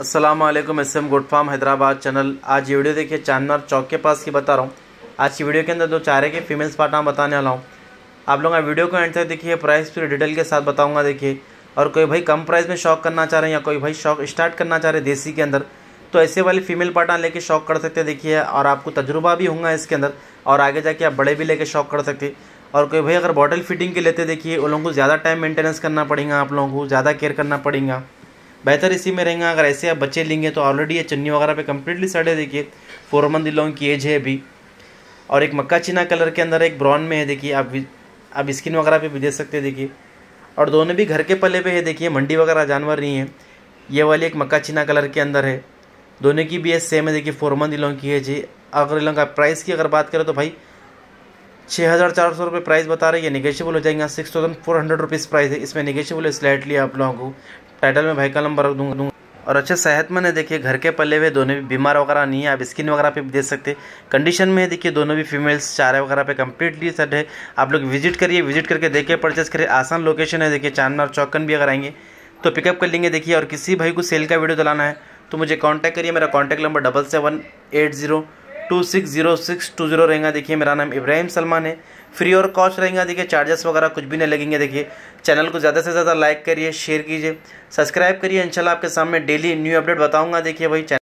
अस्सलाम वालेकुम S M good farm Hyderabad channel आज ये वीडियो देखिए चांदनार चौक के पास की बता रहा हूँ आज की वीडियो के अंदर दो चारे के फीमेल्स पार्टनर बताने वाला हूँ आप लोग वीडियो को एंड तक देखिए प्राइस पूरी डिटेल के साथ बताऊँगा देखिए और कोई भाई कम प्राइस में शौक करना चाह रहे हैं या कोई भाई शौक स्टार्ट करना चाह रहे हैं देसी के अंदर तो ऐसे वाली फीमेल पार्टनर लेके शौक कर सकते हैं देखिए और आपको तजुर्बा भी होगा इसके अंदर और आगे जाके आप बड़े भी लेके शौक कर सकते और कोई भाई अगर बॉटल फिटिंग के लेते देखिए उन लोगों को ज़्यादा टाइम मेंटेनेंस करना पड़ेगा आप लोगों को ज़्यादा केयर करना पड़ेगा बेहतर इसी में रहेंगे अगर ऐसे आप बच्चे लेंगे तो ऑलरेडी ये चन्नी वगैरह पे कम्प्लीटली सड़े देखिए फोर मंथ लॉन्ग की एज है अभी और एक मक्का चीना कलर के अंदर एक ब्राउन में है देखिए आप आप स्किन वगैरह पे भी दे सकते हैं देखिए और दोनों भी घर के पले पे है देखिए मंडी वगैरह जानवर नहीं है ये वाली एक मक्का चीना कलर के अंदर है दोनों की भी एज सेम है देखिए फोर मंथ लॉन्ग की है अगर लॉन्ग का प्राइस की अगर बात करें तो भाई छः हज़ार चार सौ रुपये प्राइस बता रही है निगेशिबल हो जाएंगे six thousand four hundred rupees price है इसमें निगेशियबल है स्लाइटली आप लोगों को टाइटल में भाई का नंबर रख दूंगा दूंगा और अच्छे सेहतमंद है देखिए घर के पले हुए दोनों भी बीमार वगैरह नहीं है आप स्किन वगैरह पे भी देख सकते हैं कंडीशन में है देखिए दोनों भी फीमेल्स चारे वगैरह पे कम्प्लीटली सेट है आप लोग विजिट करिए विजिट करके देखिए परचेस करिए आसान लोकेशन है देखिए चांदना और चौकन भी अगर आएंगे तो पिकअप कर लेंगे देखिए और किसी भाई को सेल का वीडियो दिलाना है तो मुझे कॉन्टैक्ट करिए मेरा contact number double seven eight zero two six zero six two zero रहेगा देखिए मेरा नाम इब्राहिम सलमान है फ्री और कॉस्ट रहेगा देखिए चार्जेस वगैरह कुछ भी नहीं लगेंगे देखिए चैनल को ज़्यादा से ज़्यादा लाइक करिए शेयर कीजिए सब्सक्राइब करिए इंशाल्लाह आपके सामने डेली न्यू अपडेट बताऊँगा देखिए भाई